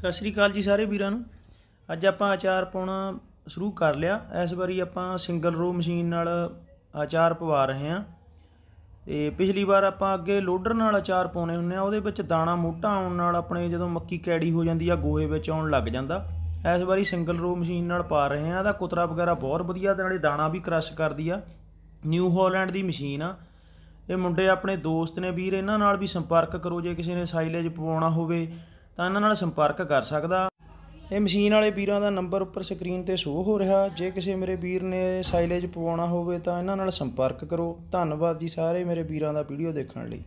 ਸਤਿ ਸ਼੍ਰੀ ਅਕਾਲ ਜੀ ਸਾਰੇ ਵੀਰਾਂ ਨੂੰ ਅੱਜ ਆਪਾਂ ਆਚਾਰ ਪਾਉਣਾ ਸ਼ੁਰੂ ਕਰ ਲਿਆ ਇਸ ਵਾਰੀ ਆਪਾਂ ਸਿੰਗਲ ਰੋ ਮਸ਼ੀਨ ਨਾਲ ਆਚਾਰ ਪਵਾ ਰਹੇ ਹਾਂ ਤੇ ਪਿਛਲੀ ਵਾਰ ਆਪਾਂ ਅੱਗੇ ਲੋਡਰ ਨਾਲ ਆਚਾਰ ਪਾਉਨੇ ਹੁੰਨੇ ਆ ਉਹਦੇ ਵਿੱਚ ਦਾਣਾ ਮੋਟਾ ਆਉਣ ਨਾਲ ਆਪਣੇ ਜਦੋਂ ਮੱਕੀ ਕੈੜੀ ਹੋ ਜਾਂਦੀ ਆ ਗੋਹੇ ਵਿੱਚ ਆਉਣ ਲੱਗ ਜਾਂਦਾ ਇਸ ਵਾਰੀ ਸਿੰਗਲ ਰੋ ਮਸ਼ੀਨ ਨਾਲ ਪਾ ਰਹੇ ਆ ਇਹਦਾ ਕੁਤਰਾ ਵਗੈਰਾ ਬਹੁਤ ਵਧੀਆ ਨਾਲੇ ਦਾਣਾ ਵੀ ਕ੍ਰਸ਼ ਕਰਦੀ ਆ ਨਿਊ ਹਾਲੈਂਡ ਦੀ ਮਸ਼ੀਨ ਆ ਇਹ ਮੁੰਡੇ ਆਪਣੇ ਦੋਸਤ ਨੇ ਵੀਰ ਇਹਨਾਂ ਨਾਲ ਵੀ ਸੰਪਰਕ ਕਰੋ ਜੇ ਕਿਸੇ ਨੇ ਸਾਈਲੇਜ ਪਵਾਉਣਾ ਹੋਵੇ ਤਾਂ ਇਹਨਾਂ ਨਾਲ ਸੰਪਰਕ ਕਰ ਸਕਦਾ ਇਹ ਮਸ਼ੀਨ ਵਾਲੇ ਵੀਰਾਂ ਦਾ ਨੰਬਰ ਉੱਪਰ ਸਕਰੀਨ ਤੇ ਸ਼ੋਅ ਹੋ ਰਿਹਾ ਜੇ ਕਿਸੇ ਮੇਰੇ ਵੀਰ ਨੇ ਸਾਈਲੇਜ ਪਵਾਉਣਾ ਹੋਵੇ ਤਾਂ ਇਹਨਾਂ ਨਾਲ ਸੰਪਰਕ ਕਰੋ ਧੰਨਵਾਦ ਜੀ ਸਾਰੇ ਮੇਰੇ ਵੀਰਾਂ ਦਾ ਵੀਡੀਓ ਦੇਖਣ ਲਈ